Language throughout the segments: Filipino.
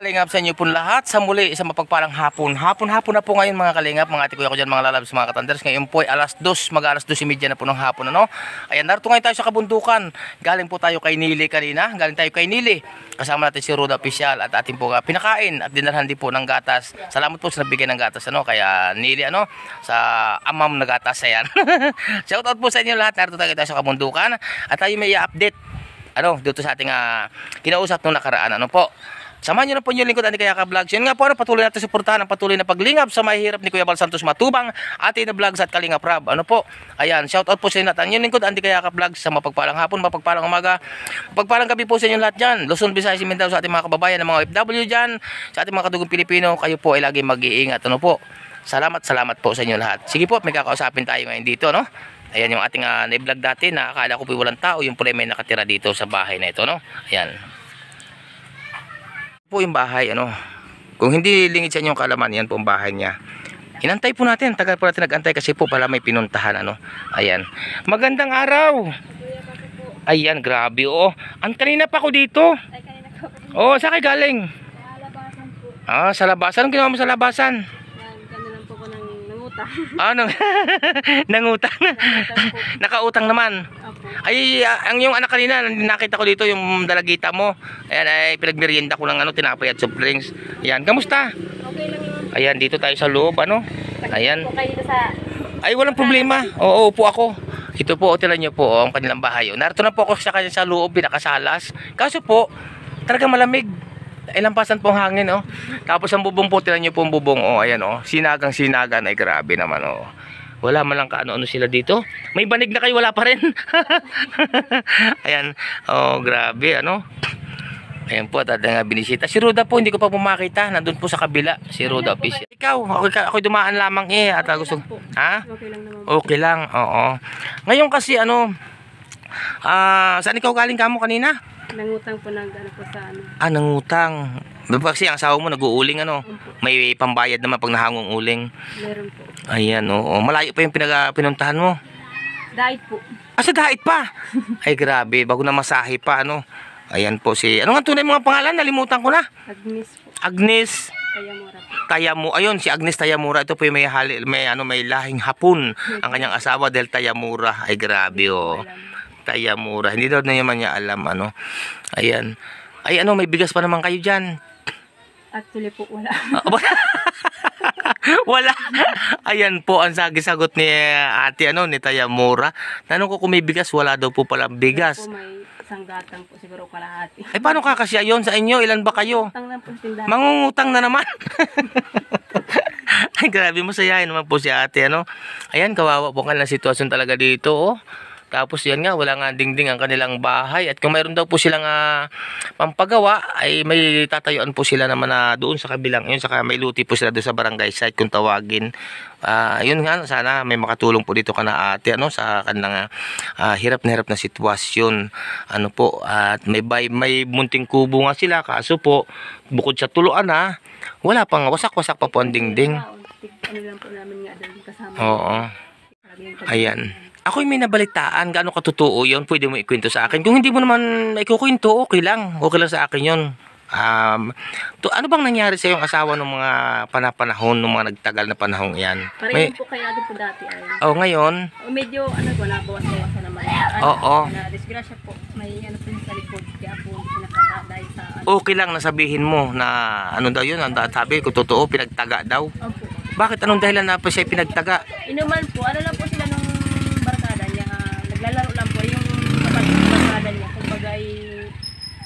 Kalingap sa inyo po lahat sa muli sa mapagpalang hapon. Hapon-hapon na po ngayon mga kalingap, mga tikuya ko dyan, mga lalabs, mga katanders. Ngayon po ay alas 2, mag alas 2.30 na po ng hapon. Ano? Ayan, narito ngayon tayo sa kabundukan. Galing po tayo kay Nili kanina. Galing tayo kay Nili. Kasama natin si Roda Official at ating po pinakain at dinarhan din po ng gatas. Salamat po sa nabigay ng gatas. Ano? Kaya Nili, ano? Sa amam na gatas. Ayan. Shout out po sa inyo lahat. Narito tayo, tayo sa kabundukan. At tayo may update ano, dito sa ating uh, kinausap nung nakaraan. Ano po? Samahan niyo na po yung lingkod, Andy Kayaka Vlogs. Yun nga po, ano, patuloy natin suportahan ang patuloy na paglingap sa mahihirap ni Kuya Bal Santos Matubang, Ate na vlogs at Kalinga Prab. Ano po, ayan, shout out po sa inyo lahat. Ang yung lingkod, Andy Kayaka Vlogs, sa mapagpalang hapon, mapagpalang umaga, mapagpalang gabi po sa inyo lahat diyan. Luzon, Visayas, Mindanao, sa ating mga kababayan, ng mga OFW diyan, sa ating mga kadugong Pilipino, kayo po ay lagi mag-iingat. Ano po, salamat, salamat po sa inyo lahat. Sige po, may kakausapin tayo ngayon dito, no? Ayan yung ating uh, na-vlog dati na akala ko po walang tao, yung problema may nakatira dito sa bahay na ito, no? Ayan po yung bahay, ano, kung hindi lingid sa inyong kalaman, yan po ang bahay niya. Inantay po natin, tagal po natin nag-antay kasi po pala may pinuntahan, ano. Ayan. Magandang araw! Ayan, grabe, oh Ang kanina pa ako dito. oh, saan kay galing? Ah, sa labasan. Anong ginawa mo sa labasan? Nangutang. Ah, nangutang. Nakautang naman. Ay, ah, ang yung anak kanina, nakita ko dito yung dalagita mo. Ayan, ay pinagmerienda ko ng ano, tinapay at soft drinks. Ayan, kamusta? Okay lang yun. Ayan, dito tayo sa loob, ano? Ayan. Ay, walang problema. Oo, upo ako. Ito po, tila niyo po, oh, ang kanilang bahay. Oh, narito na po ako sa kanya sa loob, pinakasalas. Kaso po, talaga malamig ilang eh, pasan pong hangin oh. Tapos ang bubong po tinan niyo po ang bubong oh, ayan oh. Sinagang sinagan ay eh, grabe naman oh. Wala man lang kaano-ano sila dito. May banig na kayo wala pa rin. ayan. Oh, grabe ano. Ayan po, at nga binisita. Si Ruda po, hindi ko pa po makita. Nandun po sa kabila. Si Ruda official. Ikaw, ako, ako dumaan lamang eh. At okay gusto, ha? Okay lang naman. Okay lang, oo. Ngayon kasi ano, ah, uh, saan ikaw galing ka mo kanina? Nangutang po nag ano po sa ano. Ah, nangutang. Kasi ang asawa mo nag-uuling ano. May pambayad naman pag nahangong uling. Meron po. Ayan, oo. Malayo pa yung pinag pinuntahan mo. Dahit po. Ah, sa dait pa? Ay, grabe. Bago na masahe pa, ano. Ayan po si... Ano nga tunay mga pangalan? Nalimutan ko na. Agnes po. Agnes. Tayamura. Tayamo. Ayun, si Agnes Tayamura. Ito po yung may, hali, may, ano, may lahing hapon ang kanyang asawa dahil Tayamura. Ay, grabe, oh kaya mura. Hindi daw na naman niya alam ano. Ayan. Ay ano, may bigas pa naman kayo diyan. Actually po wala. Ah, wala. Ayan po ang sagisagot ni ate ano, ni Taya Mura. Tanong ko kung may bigas, wala daw po pala bigas. Pero po may isang gatang po siguro kalahati. Ay paano kasi yon sa inyo? Ilan ba kayo? Mangungutang na po sila. Mangungutang na naman. Ay, grabe, mo masayahin naman po si ate, ano? Ayan, kawawa po ka ng sitwasyon talaga dito, oh. Tapos yan nga, wala nga dingding ang kanilang bahay. At kung mayroon daw po silang uh, pampagawa, ay may tatayuan po sila naman na doon sa kabilang. Yun, saka may luti po sila doon sa barangay site kung tawagin. Uh, yun nga, sana may makatulong po dito ka na ate ano, sa kanilang uh, hirap na hirap na sitwasyon. Ano po, at may, bay, may munting kubo nga sila. Kaso po, bukod sa tuluan na, wala pang wasak-wasak pa po ang dingding. Ano lang po namin nga doon kasama. Oo. Ayan. Ako'y may nabalitaan, gaano katotoo yun, pwede mo ikwento sa akin. Kung hindi mo naman ikukwento, okay lang. Okay lang sa akin yun. Um, to, ano bang nangyari sa iyong asawa ng mga panapanahon, ng mga nagtagal na panahon yan? Parang May... po kaya doon po dati ay. Oh, ngayon? Oh, medyo, ano, wala bawas na sa naman. Ano, Oo. Oh, oh. Na, disgrasya po. May ano po sa likod. Kaya po, pinakakadahil sa... Ano. Okay lang nasabihin mo na ano daw yun, ang sabi, kung totoo, pinagtaga daw. Opo. Bakit anong dahilan na po siya pinagtaga? Inuman po, ano lang po sila nung naglalaro lang po yung kabarkada niya. Kumbaga ay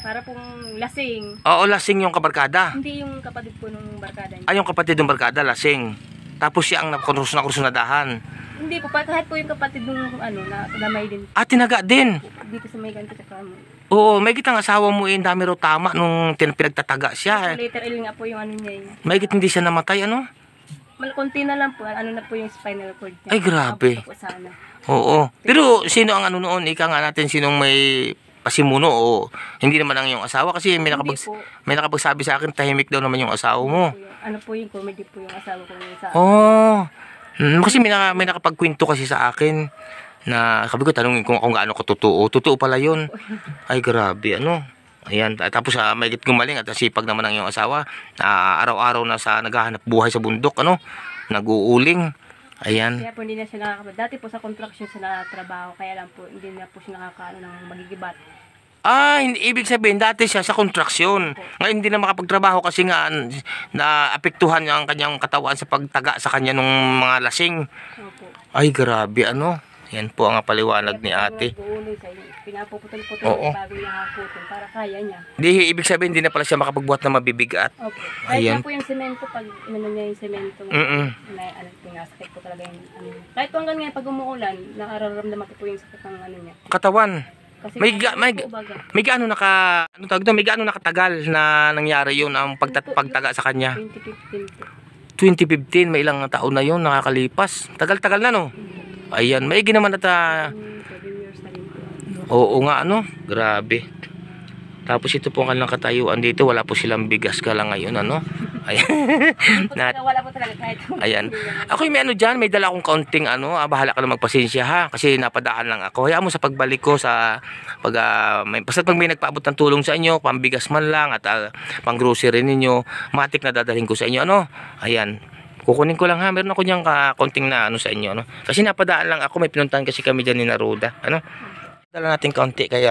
para pong lasing. Oo, lasing yung kabarkada. Hindi yung kapatid po nung barkada niya. Ay, ah, yung kapatid ng barkada, lasing. Tapos siya ang nakurus na kurus na dahan. Hindi po, kahit po yung kapatid nung ano, na damay din. Ah, tinaga din. Dito sa may ganito sa kamo. Oo, may kitang asawa mo eh, dami raw tama nung tin- pinagtataga siya. Eh. Later il nga po yung ano niya yun. Eh. May kitang hindi siya namatay, ano? Malkunti na lang po, ano na po yung spinal cord niya. Ay, grabe. Abot po sana. Ano. Oo. Pero sino ang ano noon? Ika nga natin, sinong may pasimuno o hindi naman ang iyong asawa kasi may, nakapag, may nakapagsabi sa akin tahimik daw naman yung asawa mo. Ano po yung comedy po yung asawa ko ngayon sa Oo. Oh. Mm, kasi may, naka, may nakapagkwento kasi sa akin na sabi ko tanungin kung, kung gaano ko totoo. Totoo pala yun. Ay grabe ano. Ayan, tapos ah, may gumaling at sipag naman ang iyong asawa na ah, araw-araw na sa naghahanap buhay sa bundok, ano, nag-uuling. Ayan. Kaya po hindi na siya nakakabot. Dati po sa construction siya nakatrabaho, kaya lang po hindi na po siya nakakaano ng magigibat. Ah, hindi, ibig sabihin dati siya sa construction. Ngayon hindi na makapagtrabaho kasi nga naapektuhan niya ang kanyang katawan sa pagtaga sa kanya ng mga lasing. Opo. Ay, grabe ano. Yan po ang paliwanag ni ate. Pinapuputol-putol Oo. bago niya para kaya niya. Dihi, ibig sabihin, hindi na pala siya makapagbuhat ng mabibigat. Opo. Kahit Ayan. po yung semento, pag ano niya yung semento, Mm-mm. may ano, pinasakit po talaga yung ano. Kahit po hanggang ngayon, pag umuulan, nakararamdaman ko po yung sakit ng ano niya. Katawan. Kasi May ga- may May gaano naka, ano tawag doon, may gaano nakatagal na nangyari yun ang pagtat- pagtaga sa kanya. 2015 2015, may ilang taon na yun, nakakalipas. Tagal-tagal na no. Mm-hmm. Ayan, maigi naman at uh, Oo nga ano, grabe. Tapos ito po ang kanilang katayuan dito, wala po silang bigas ka lang ngayon ano. Ayan. wala po talaga kahit. Ayan. Ako may ano diyan, may dala akong kaunting ano, ah, bahala ka lang magpasensya ha kasi napadaan lang ako. Hayaan mo sa pagbalik ko sa pag uh, may basta pag may nagpaabot ng tulong sa inyo, pambigas man lang at uh, pang ninyo, matik na dadalhin ko sa inyo ano. Ayan. Kukunin ko lang ha. Meron ako niyang ka ah, konting na ano sa inyo. no Kasi napadaan lang ako. May pinuntahan kasi kami diyan ni Naruda. Ano? Dala natin kaunti kaya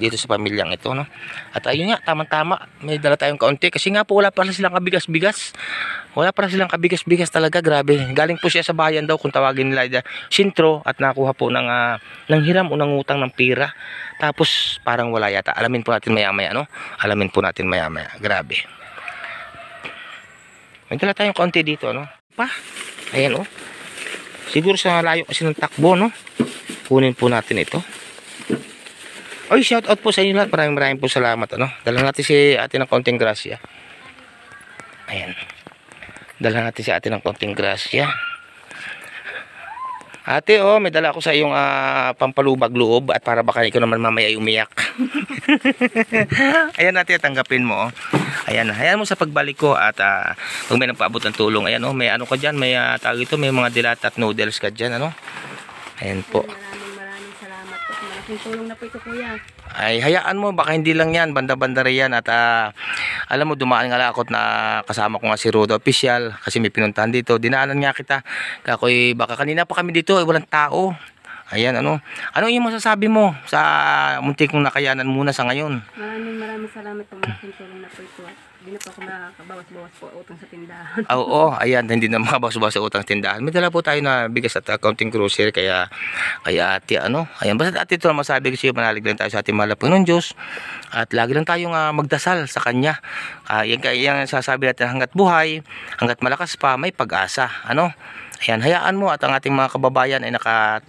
dito sa pamilyang ito. No? At ayun nga, tamang tama May dala tayong kaunti. Kasi nga po wala pa silang kabigas-bigas. Wala pa silang kabigas-bigas talaga. Grabe. Galing po siya sa bayan daw kung tawagin nila. Eh, sintro at nakuha po ng, uh, ng hiram o ng utang ng pira. Tapos parang wala yata. Alamin po natin maya-maya. No? Alamin po natin maya-maya. Grabe. Nagdala tayong konti dito, no? Pa, ayan, oh. Siguro sa layo kasi ng takbo, no? Kunin po natin ito. Oy, shout out po sa inyo lahat. Maraming maraming po salamat, ano? Dala natin si ate ng konting gracia. Ayan. Dala natin si ate ng konting grasya. Ate, oh, may dala ako sa iyong uh, pampalubag loob at para baka ikaw naman mamaya umiyak. ayan ate, tanggapin mo. Oh. Ayan, ayan mo sa pagbalik ko at uh, ah, kung may nagpaabot ng tulong, ayan oh, may ano ka dyan, may uh, tawag ito, may mga dilat at noodles ka dyan, ano? Ayan po. Malaking tulong na po ito kuya. Ay, hayaan mo, baka hindi lang yan, banda-banda rin yan. At uh, alam mo, dumaan nga lang ako na kasama ko nga si Rodo Official kasi may pinuntahan dito. Dinaanan nga kita. Kakoy, baka kanina pa kami dito, ay eh, walang tao. Ayan, ano? Ano yung masasabi mo sa muntik kong nakayanan muna sa ngayon? Maraming maraming salamat po. tulong na po ito. Hindi na po ako nakakabawas-bawas po utang sa tindahan. Ah, oo, ayan, hindi na makabawas-bawas sa utang sa tindahan. May dala po tayo na bigas at accounting cruiser, kaya, kaya ate, ano, ayan, basta ate ito masabi kasi manalig lang tayo sa ating malapang ng Diyos. At lagi lang tayong uh, magdasal sa Kanya. Uh, yan, yan sasabi natin hanggat buhay, hanggat malakas pa, may pag-asa, ano. Ayan, hayaan mo at ang ating mga kababayan ay naka,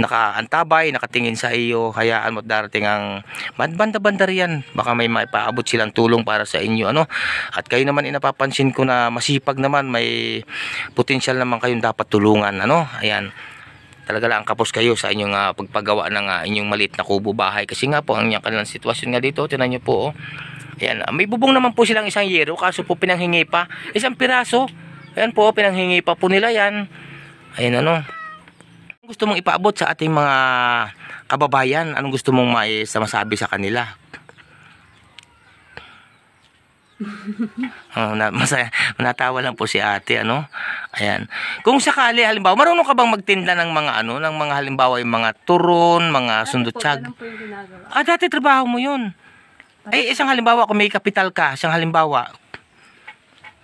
nakaantabay, nakatingin sa iyo. Hayaan mo darating ang banda-banda riyan. Baka may maipaabot silang tulong para sa inyo. Ano? At kayo naman inapapansin ko na masipag naman, may potensyal naman kayong dapat tulungan. Ano? Ayan talaga lang kapos kayo sa inyong uh, pagpagawa ng uh, inyong maliit na kubo bahay kasi nga po ang inyong kanilang sitwasyon nga dito tinan nyo po oh. Ayan, ah, may bubong naman po silang isang yero kaso po pinanghingi pa isang piraso Ayan po, pinanghingi pa po nila yan. Ayan ano. Anong gusto mong ipaabot sa ating mga kababayan? Anong gusto mong masabi sa kanila? oh, na, masaya, natawa lang po si ate, ano? Ayan. Kung sakali, halimbawa, marunong ka bang magtinda ng mga ano, ng mga halimbawa, yung mga turon, mga sundutsag? Ah, dati trabaho mo yun. Ay, eh, isang halimbawa, kung may kapital ka, isang halimbawa,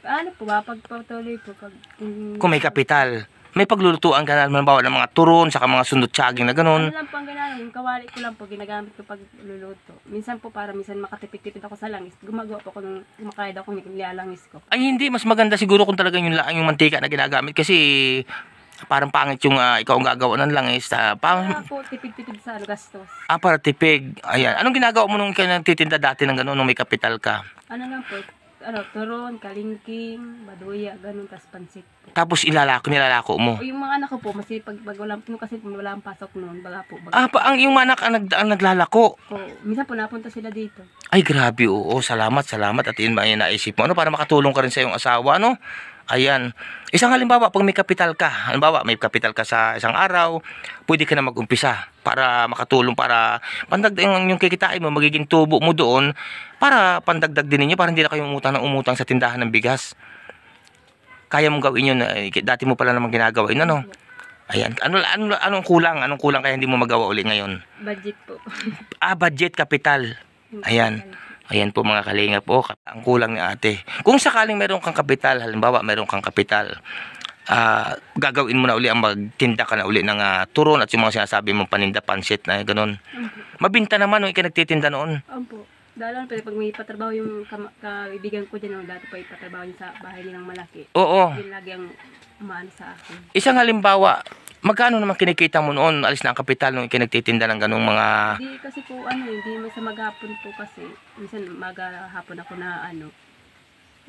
ano po ba, pagpatuloy po. Pag, mm. Kung may kapital, may paglulutuan ka na halimbawa ng mga turon, saka mga sundot saging na ganun. Ano lang po ang ginagawa, yung kawali ko lang po, ginagamit ko pag luluto. Minsan po para minsan makatipid-tipid ako sa langis, gumagawa po ako ng kumakaya daw kung nilalangis ko. Ay hindi, mas maganda siguro kung talaga yung laang yung mantika na ginagamit kasi parang pangit yung uh, ikaw ang gagawa ng langis. Uh, pang... Ah, po, tipid-tipid sa ano, gastos. Ah, para tipig. Ayan. Anong ginagawa mo nung kaya nagtitinda dati ng gano'n nung may kapital ka? Ano lang po, ano, turon, kalingking, baduya, ganun, tas pansit. Tapos ilalako, nilalako mo? O yung mga anak ko po, masipag, pag walang, no, kasi wala ang pasok noon, baga po. Baga. Ah, pa, ang yung anak ang, nag, ang naglalako? Oo, minsan po napunta sila dito. Ay, grabe, oo, salamat, salamat. At yun ba yung naisip mo, ano, para makatulong ka rin sa iyong asawa, no? Ayan. Isang halimbawa, pag may kapital ka, halimbawa may kapital ka sa isang araw, pwede ka na mag-umpisa para makatulong para pandagdag yung kikitain mo, magiging tubo mo doon para pandagdag din niyo para hindi na kayo umutang ng umutang sa tindahan ng bigas. Kaya mong gawin yun. Eh, dati mo pala naman ginagawa yun, ano? Ayan. Ano, ano, anong kulang? Anong kulang kaya hindi mo magawa uli ngayon? Budget po. ah, budget, kapital. Ayan. Ayan po mga kalingap po, ang kulang ni ate. Kung sakaling meron kang kapital, halimbawa meron kang kapital, uh, gagawin mo na uli ang magtinda ka na uli ng uh, turon at yung mga sinasabi mong paninda, pansit na ganun. Opo. Mabinta naman nung ikaw nagtitinda noon. Ampo. Dahil pero pag may patrabaho yung ka- kaibigan ko dyan, no, dati pa ipatrabaho niya sa bahay nilang malaki. Oo. Yun lagi ang umaano sa akin. Isang halimbawa, Magkano naman kinikita mo noon? Alis na ang kapital nung kinagtitinda ng ganung mga... Hindi kasi po ano, eh, hindi masama maghapon po kasi. Minsan maghapon ako na ano,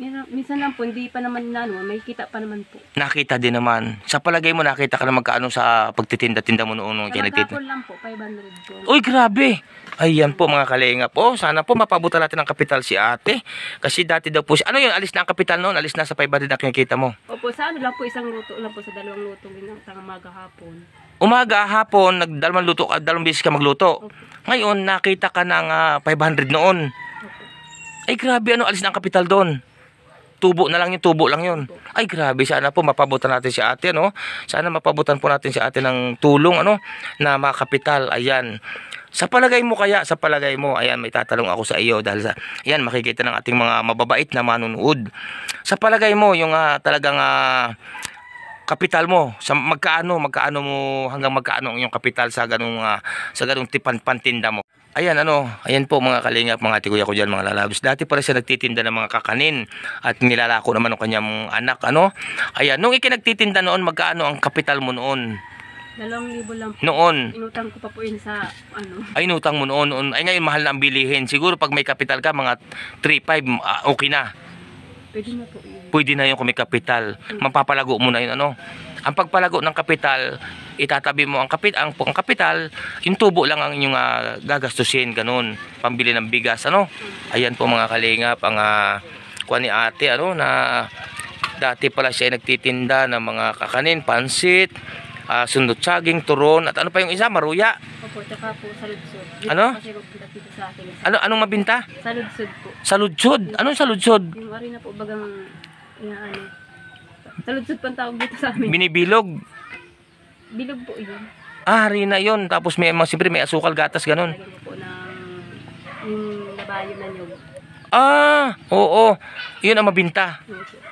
Mira, minsan lang po, hindi pa naman na, ano, may kita pa naman po. Nakita din naman. Sa palagay mo, nakita ka na magkaano sa pagtitinda-tinda mo noon nung Sa kinagtitinda? lang po, 500 po. Uy, grabe! Ayan po mga kalinga po. Sana po mapabuta natin ang kapital si ate. Kasi dati daw po si... Ano yun? Alis na ang kapital noon? Alis na sa 500 na kinikita mo? Opo, sa ano lang po, isang luto lang po, sa dalawang luto, binang maga hapon. Umaga, hapon, nagdalawang luto, ka- dalawang beses ka magluto. Ngayon, nakita ka ng ah, 500 noon. Ay grabe, ano? Alis na ang kapital doon tubo na lang yung tubo lang yun. Ay grabe, sana po mapabutan natin si ate, no? Sana mapabutan po natin si ate ng tulong, ano? Na makapital, ayan. Sa palagay mo kaya, sa palagay mo, ayan, may tatalong ako sa iyo dahil sa, ayan, makikita ng ating mga mababait na manunood. Sa palagay mo, yung uh, talagang uh, kapital mo sa magkaano magkaano mo hanggang magkaano ang iyong kapital sa ganung uh, sa ganung tipan pantinda mo Ayan ano, ayan po mga kalingap, mga tiguya ko diyan mga lalabs. Dati pala siya nagtitinda ng mga kakanin at nilalako naman ng kanyang anak, ano. Ayan, nung ikinagtitinda noon, magkaano ang kapital mo noon? 2,000 lang po. Noon. Inutang ko pa po yun sa ano. Ay, inutang mo noon. noon. Ay, ngayon mahal na ang bilihin. Siguro pag may kapital ka, mga 3 uh, ah, okay na. Pwede na po yun. Pwede na yun kung may kapital. Hmm. Mapapalago mo na yun ano. Ang pagpalago ng kapital, itatabi mo ang kapit ang, ang kapital, yung tubo lang ang inyong uh, gagastusin ganun, pambili ng bigas ano. Hmm. Ayan po mga kalingap ang uh, ni ate ano na dati pala siya nagtitinda ng mga kakanin, pansit, uh, sundot saging, turon, at ano pa yung isa, maruya. Opo, tsaka po saludsod. ano? Kasi sa atin. Ano, anong mabinta? Saludsod po. Sa Ludsod? Anong sa Ludsod? Yung ari po bagang inaano. Sa Ludsod pang tawag dito sa amin. Binibilog? Bilog po yun. Ah, harina yun. Tapos may mga siyempre may asukal, gatas, ganun. Lagyan po ng yung labayo na nyo. Ah, oo. oo. Yun ang mabinta.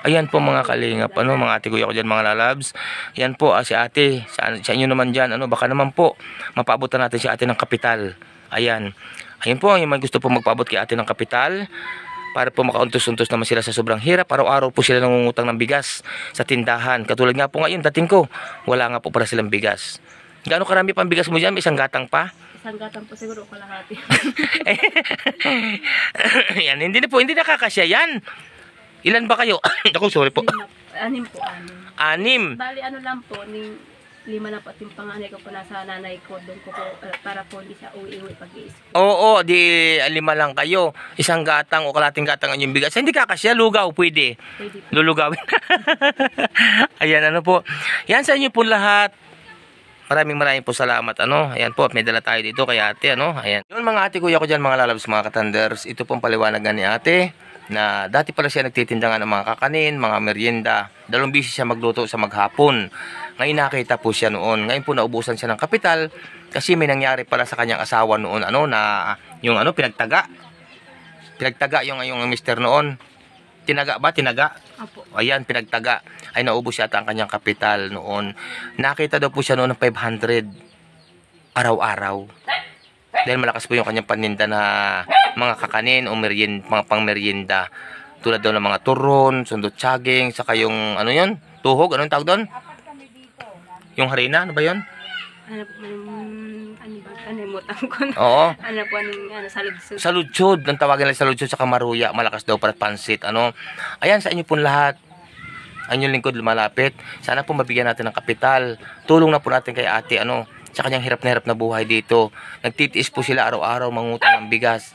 Ayan po mga kalingap, ano, mga ate kuya ko dyan, mga lalabs. Ayan po, ah, si ate, sa, sa inyo naman dyan, ano, baka naman po, mapabutan natin si ate ng kapital. Ayan. Ayan po, yung may gusto po magpaabot kay ate ng kapital para po makauntos-untos naman sila sa sobrang hirap. Araw-araw po sila nangungutang ng bigas sa tindahan. Katulad nga po ngayon, dating ko, wala nga po para silang bigas. Gaano karami pang bigas mo dyan? Isang gatang pa? Isang gatang po siguro kalahati. yan, hindi na po, hindi nakakasya yan. Ilan ba kayo? Ako, sorry po. Anim po, anim. Anim? Bali, ano lang po, ning lima na po at yung panganay ko po nasa nanay ko doon ko po ah, para po hindi sa uwi-uwi pag i Oo, di lima lang kayo. Isang gatang o kalating gatang ang yung bigas. Hindi kakasya, lugaw pwede. Pwede Lulugawin. Ayan, ano po. Yan sa inyo po lahat. Maraming maraming po salamat ano. Ayan po, may dala tayo dito kay ate ano. Ayan. Yun mga ate kuya ko diyan mga lalabs mga katanders. Ito pong paliwanagan ni ate na dati pala siya nagtitindangan ng mga kakanin, mga merienda. Dalong bisis siya magluto sa maghapon. Ngayon nakita po siya noon. Ngayon po naubusan siya ng kapital kasi may nangyari pala sa kanyang asawa noon ano na yung ano pinagtaga. Pinagtaga yung yung mister noon. Tinaga ba? Tinaga? Opo. Ayan, pinagtaga. Ay naubos yata ang kanyang kapital noon. Nakita daw po siya noon ng 500 araw-araw. Dahil malakas po yung kanyang paninda na mga kakanin o merien, mga pangmeryenda. Tulad daw ng mga turon, sundot saging, saka yung ano yun? Tuhog, anong tawag doon? Yung harina, ano ba yun? Ano, po ano ba? Kanimutan ko na. Oo. ano po, ano, ano, saludsod. Saludsod, ang tawagin nila saludsod sa kamaruya. Malakas daw para pansit. Ano? Ayan sa inyo po lahat ang inyong lingkod lumalapit. Sana po mabigyan natin ng kapital. Tulong na po natin kay ate, ano, sa kanyang hirap na hirap na buhay dito. Nagtitiis po sila araw-araw mangutang ng bigas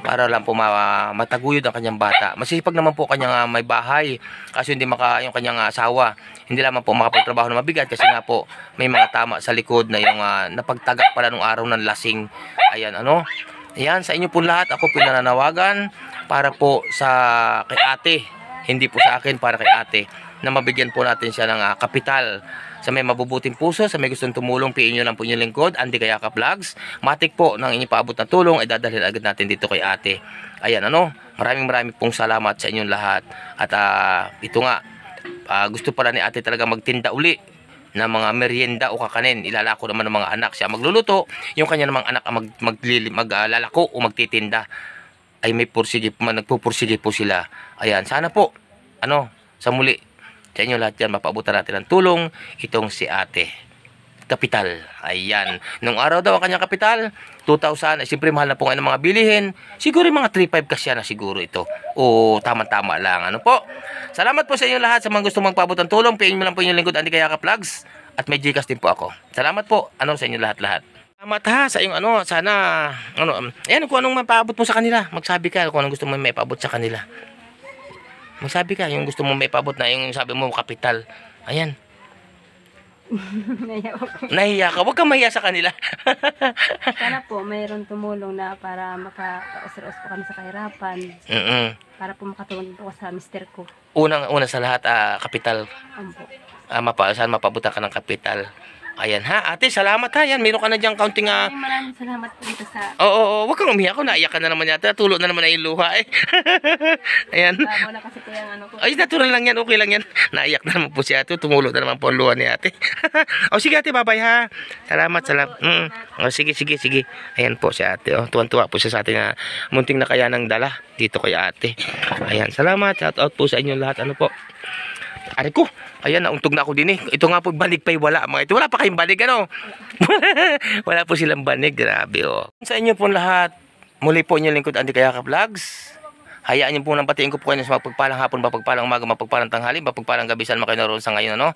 para lang po mataguyod ang kanyang bata. Masisipag naman po kanyang uh, may bahay kasi hindi maka yung kanyang ah, asawa hindi lamang po makapagtrabaho na mabigat kasi nga po may mga tama sa likod na yung uh, ah, napagtagak pala nung araw ng lasing. Ayan ano. Ayan sa inyo po lahat ako pinananawagan para po sa kay ate. Hindi po sa akin para kay ate na mabigyan po natin siya ng uh, kapital. Sa may mabubuting puso, sa may gustong tumulong, piin nyo lang po inyong lingkod, Andy Kayaka Vlogs. Matik po ng inyong paabot na tulong, ay dadalhin agad natin dito kay ate. Ayan, ano, maraming maraming pong salamat sa inyong lahat. At uh, ito nga, uh, gusto pala ni ate talaga magtinda uli na mga merienda o kakanin. Ilalako naman ng mga anak siya magluluto. Yung kanya namang anak ang mag, maglili, maglalako uh, o magtitinda. Ay may pursige, nagpupursige po sila. Ayan, sana po, ano, sa muli, sa inyo lahat yan, mapaabutan natin ng tulong itong si ate. Kapital. Ayan. Nung araw daw ang kanyang kapital, 2,000. Eh, siyempre mahal na po ngayon ng mga bilihin. Siguro mga 3,500 kasi na siguro ito. O tama-tama lang. Ano po? Salamat po sa inyo lahat sa mga gusto magpaabot tulong. Piin mo lang po yung lingkod, Andy Kayaka Plugs. At may Gcash din po ako. Salamat po. Ano sa inyo lahat-lahat. Salamat ha sa iyong ano, sana, ano, um, ayan, kung anong mapaabot mo sa kanila, magsabi ka kung anong gusto mo may paabot sa kanila. Magsabi ka, yung gusto mo may pabot na, yung sabi mo kapital. Ayan. Nahiya ka. Huwag kang mahiya sa kanila. Sana po, mayroon tumulong na para makausros po kami sa kahirapan. Mm -mm. Para po makatulong po sa mister ko. Unang, una sa lahat, uh, kapital. Ampo. Um, uh, ah, mapa, saan mapabuta ka ng kapital. Ayan ha, ate, salamat ha. Yan, meron ka na diyang counting uh... Ah, maraming salamat po dito sa... Oo, oo, oo. Huwag kang umiyak ko. Naiyak ka na naman yata. Tulo na naman na yung luha eh. Ayan. Babo ah, na kasi po ano ko. Ay, natural lang yan. Okay lang yan. Naiyak na naman po si ate. Tumulo na naman po ang luha ni ate. o sige ate, babay ha. Salamat, salamat. Mm. O sige, sige, sige. Ayan po si ate. Oh. tuwan-tuwa po siya sa atin na ah, munting na kaya ng dala dito kay ate. Ayan, salamat. Shout out po sa inyo lahat. Ano po? Ari ko, ayan, nauntog na ako din eh. Ito nga po, banig pa'y wala. Mga ito, wala pa kayong banig, ano? wala po silang banig, grabe oh. Sa inyo po lahat, muli po inyong lingkod, Andy Kayaka Vlogs. Hayaan niyo po nang patiin ko po kayo sa mapagpalang hapon, mapagpalang umaga, mapagpalang tanghali, mapagpalang gabi, saan kayo naroon sa ngayon, ano?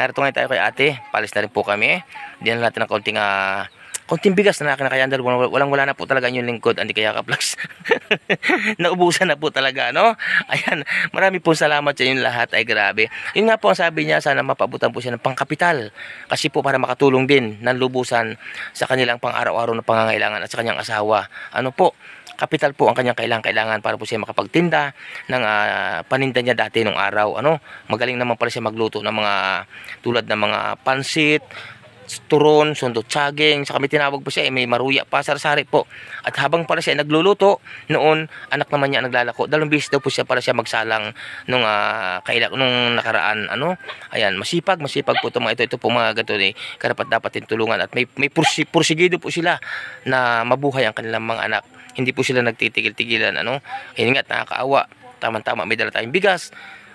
Narito ngayon tayo kay ate, palis na rin po kami. Diyan natin ng kaunting uh, konting bigas na akin na kaya andal walang wala na po talaga yung lingkod hindi kaya ka kaplax naubusan na po talaga no ayan marami po salamat sa inyo lahat ay grabe yun nga po ang sabi niya sana mapabutan po siya ng pangkapital kasi po para makatulong din ng lubusan sa kanilang pang-araw-araw na pangangailangan at sa kanyang asawa ano po kapital po ang kanyang kailangan kailangan para po siya makapagtinda ng uh, paninda niya dati nung araw ano magaling naman pala siya magluto ng mga tulad ng mga pansit turon, sundot saging, sa kami tinawag po siya, eh, may maruya pa, sarsari po. At habang para siya nagluluto, noon anak naman niya naglalako. Dalawang beses daw po siya para siya magsalang nung uh, kaila, nung nakaraan ano. Ayan, masipag, masipag po itong mga ito, ito po mga gato ni eh, karapat dapat din tulungan at may may pursi, pursigido po sila na mabuhay ang kanilang mga anak. Hindi po sila nagtitigil-tigilan ano. Ingat nakakaawa. Tama-tama may dala tayong bigas.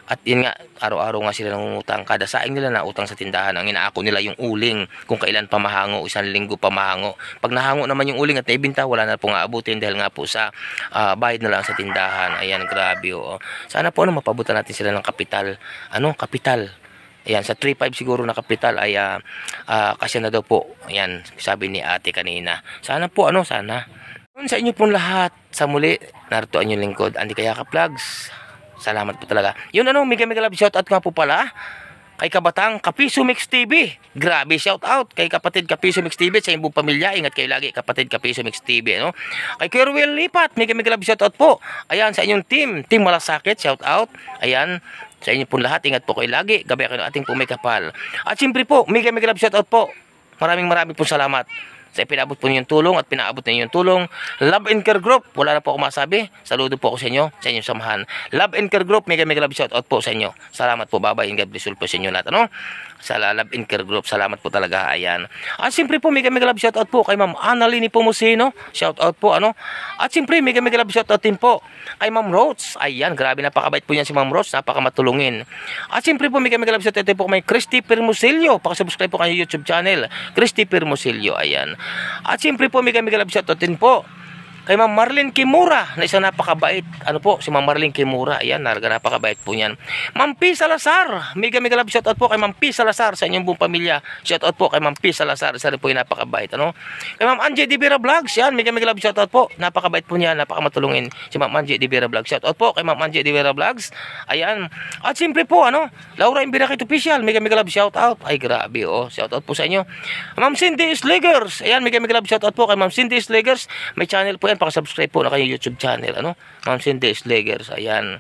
At yun nga, araw-araw nga sila nangungutang. Kada saing nila na utang sa tindahan. Ang inaako nila yung uling kung kailan pamahango, isang linggo pamahango. Pag nahango naman yung uling at naibinta, wala na po nga aabutin dahil nga po sa uh, bayad na lang sa tindahan. Ayan, grabe. Oh. Sana po ano, mapabutan natin sila ng kapital. Ano? Kapital. Ayan, sa 3.5 siguro na kapital ay uh, ah, uh, ah, kasi na daw po. Ayan, sabi ni ate kanina. Sana po, ano, sana. Sa inyo pong lahat, sa muli, narito ang inyong lingkod, kaya ka, Vlogs. Salamat po talaga. Yun ano, mega mega love shout out nga po pala kay Kabatang Kapiso Mix TV. Grabe shout out kay kapatid Kapiso Mix TV sa inyong pamilya. Ingat kayo lagi kapatid Kapiso Mix TV, no? Kay Kerwin Lipat, mega mega love shout out po. Ayan sa inyong team, team Malasakit shout out. Ayan sa inyo po lahat, ingat po kayo lagi. Gabi kayo ating pumikapal. At siyempre po, mega mega love shout out po. Maraming maraming po salamat at pinabot po ninyo tulong at pinaabot ninyo yung tulong. Love and Care Group, wala na po ako masabi. Saludo po ako sa inyo, sa inyong samahan. Love and Care Group, mega mega love shout out po sa inyo. Salamat po, bye-bye and God bless po sa inyo lahat. Ano? Sa Love and Care Group, salamat po talaga. Ayan. At siyempre po, mega mega love shout out po kay Ma'am Annalini Pumusino. Shout out po, ano? At siyempre, mega mega love shout out din po kay Ma'am Rhodes. Ayan, grabe napakabait po niyan si Ma'am Rhodes, napakamatulungin. At siyempre po, mega mega love shout out din po kay Christy Permusilio. Pakisubscribe po kay YouTube channel. Christy Permusilio, ayan. At siyempre po, mega mega love shoutout din po kay Ma'am Marlene Kimura na isang napakabait. Ano po, si Ma'am Marlene Kimura. Ayan, talaga napakabait po niyan. Ma'am P. Salazar. Mega mega love shout out po kay Ma'am P. Salazar sa inyong buong pamilya. shout out po kay Ma'am P. Salazar. Isa rin po yung napakabait. Ano? Kay Ma'am Angie De Vera Vlogs. Ayan, mega mega love shout out po. Napakabait po niya. Napakamatulungin si Ma'am Angie De Vera shout out po kay Ma'am Angie De Vera Vlogs. Ayan. At siyempre po, ano, Laura Imbirakit Official. Mega mega love shout out Ay, grabe oh. shout out po sa inyo. Ma'am Cindy Sligers. Ayan, mega mega love shout out po kay Ma'am Cindy Sligers. May channel po yan Ayan, pakisubscribe po na kayo YouTube channel. Ano? Ma'am Cindy Slegers. Ayan.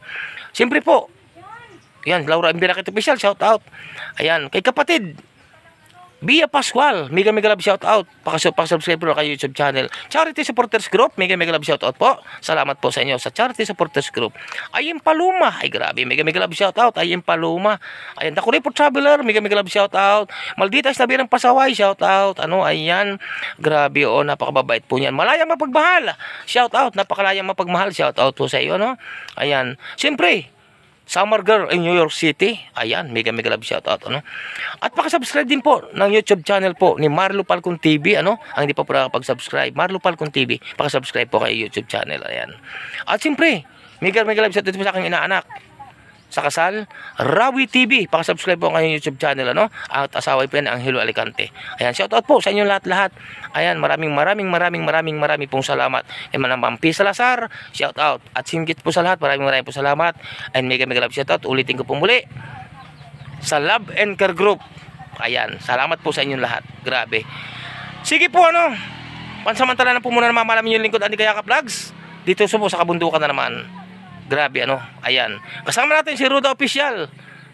Siyempre po, Ayan, Laura Ambirakit Official, shout out. Ayan, kay kapatid, Mia Pascual, mega mega love shout out. Paka-subscribe po kayo YouTube channel. Charity Supporters Group, mega mega love shout out po. Salamat po sa inyo sa Charity Supporters Group. Ayim Paluma, ay grabe, mega mega love shout out. Ayim Paluma. Ayan, Dakuri po Traveler, mega mega love shout out. Maldita Slabi ng Pasaway, shout out. Ano, ayan. Grabe, oh, napakababait po niyan. Malaya mapagmahal, shout out. Napakalaya mapagmahal, shout out po sa iyo, no? Ayan. Siyempre, Summer Girl in New York City. Ayan, mega mega love shout out. Ano? At paki-subscribe din po ng YouTube channel po ni Marlo Falcon TV. Ano? Ang hindi pa po nakapag-subscribe. Marlo Falcon TV. Paki-subscribe po kay YouTube channel. Ayan. At siyempre, mega mega love shout out po sa aking inaanak sa kasal, Rawi TV. Pakasubscribe po ang kanyang YouTube channel, ano? At asawa po yan, Angelo Alicante. Ayan, shout out po sa inyo lahat-lahat. Ayan, maraming maraming maraming maraming maraming pong salamat. And Manambang Salazar, shout out. At Simkit po sa lahat, maraming maraming po salamat. And mega mega love shout out. Ulitin ko po muli sa Love and Care Group. Ayan, salamat po sa inyong lahat. Grabe. Sige po, ano? Pansamantala na po muna namamalamin yung lingkod, Andy Kayaka Vlogs. Dito po sa kabundukan na naman. Grabe ano. Ayan. Kasama natin si Ruda Official.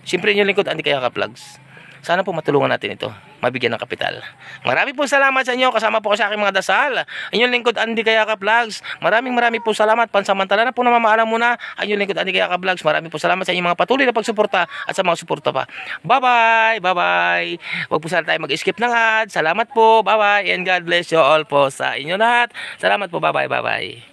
Siyempre yung lingkod, kaya ka Vlogs. Sana po matulungan natin ito. Mabigyan ng kapital. Marami po salamat sa inyo. Kasama po ko sa aking mga dasal. Inyong lingkod, Kaya Ka Vlogs. Maraming maraming po salamat. Pansamantala na po namamaalam muna. Inyong lingkod, Kaya Ka Vlogs. Maraming po salamat sa inyong mga patuloy na pagsuporta at sa mga suporta pa. Bye-bye! Bye-bye! Huwag po sana tayo mag-skip ng ad. Salamat po. Bye-bye! And God bless you all po sa inyo lahat. Salamat po. Bye-bye! Bye-bye!